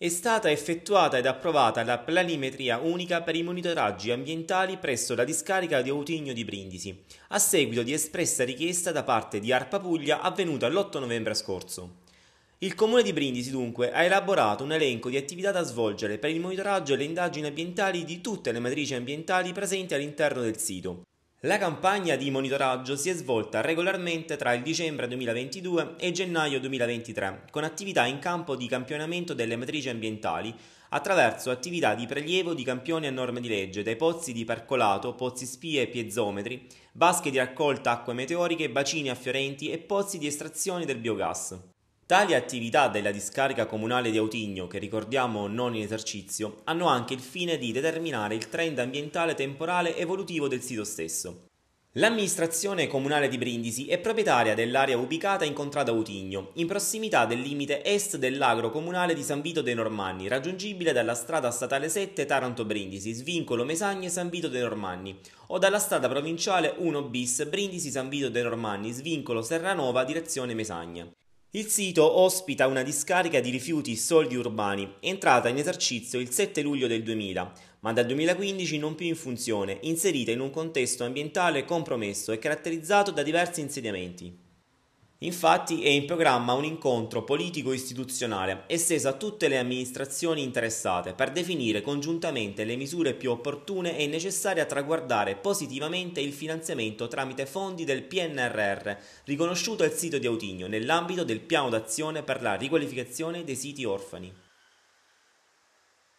È stata effettuata ed approvata la planimetria unica per i monitoraggi ambientali presso la discarica di Autigno di Brindisi, a seguito di espressa richiesta da parte di Arpa Puglia avvenuta l'8 novembre scorso. Il comune di Brindisi dunque ha elaborato un elenco di attività da svolgere per il monitoraggio e le indagini ambientali di tutte le matrici ambientali presenti all'interno del sito. La campagna di monitoraggio si è svolta regolarmente tra il dicembre 2022 e gennaio 2023, con attività in campo di campionamento delle matrici ambientali attraverso attività di prelievo di campioni a norme di legge dai pozzi di percolato, pozzi spie e piezometri, vasche di raccolta acque meteoriche, bacini affiorenti e pozzi di estrazione del biogas. Tali attività della discarica comunale di Autigno, che ricordiamo non in esercizio, hanno anche il fine di determinare il trend ambientale temporale evolutivo del sito stesso. L'amministrazione comunale di Brindisi è proprietaria dell'area ubicata in contrada Autigno, in prossimità del limite est dell'agro comunale di San Vito dei Normanni, raggiungibile dalla strada statale 7 Taranto-Brindisi, svincolo Mesagne-San Vito dei Normanni, o dalla strada provinciale 1 bis Brindisi-San Vito dei Normanni, svincolo Serranova, direzione Mesagne. Il sito ospita una discarica di rifiuti soldi urbani, entrata in esercizio il 7 luglio del 2000, ma dal 2015 non più in funzione, inserita in un contesto ambientale compromesso e caratterizzato da diversi insediamenti. Infatti è in programma un incontro politico-istituzionale esteso a tutte le amministrazioni interessate per definire congiuntamente le misure più opportune e necessarie a traguardare positivamente il finanziamento tramite fondi del PNRR riconosciuto al sito di Autigno nell'ambito del piano d'azione per la riqualificazione dei siti orfani.